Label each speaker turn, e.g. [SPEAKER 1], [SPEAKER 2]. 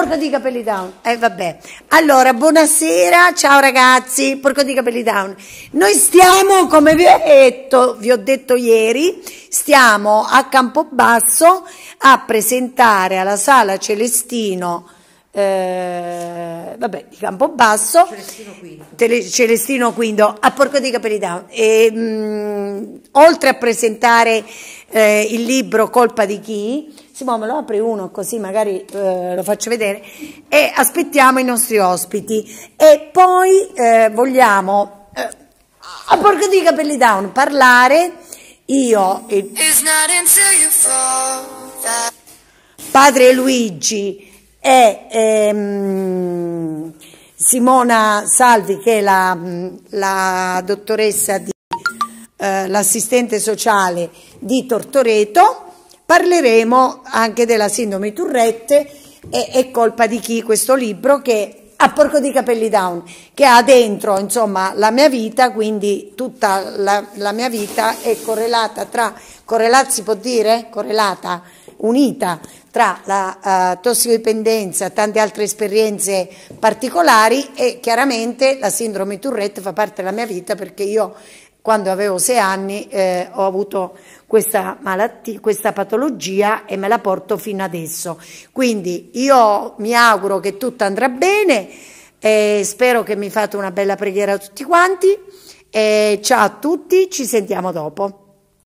[SPEAKER 1] porco di capelli down. Eh vabbè. Allora, buonasera, ciao ragazzi, porco di capelli down. Noi stiamo, come vi ho detto, vi ho detto ieri, stiamo a Campobasso a presentare alla Sala Celestino eh, vabbè, di Campobasso, Celestino Quinto, a Porco di Capelità. E, mh, mm, oltre a presentare eh, il libro Colpa di chi, Simone me lo apri uno così magari eh, lo faccio vedere e aspettiamo i nostri ospiti e poi eh, vogliamo eh, a oh, porco di capelli down parlare io e padre Luigi e ehm, Simona Salvi che è la, la dottoressa di eh, l'assistente sociale di Tortoreto Parleremo anche della sindrome Turrette e, è colpa di chi questo libro che a Porco di Capelli Down, che ha dentro insomma la mia vita, quindi tutta la, la mia vita è correlata tra, correlata si può dire? Correlata, unita tra la uh, eh, tossicodipendenza, tante altre esperienze particolari e chiaramente la sindrome Tourette fa parte della mia vita perché io quando avevo sei anni eh, ho avuto questa malattia, questa patologia e me la porto fino adesso. Quindi io mi auguro che tutto andrà bene e spero che mi fate una bella preghiera a tutti quanti. E ciao a tutti, ci sentiamo dopo.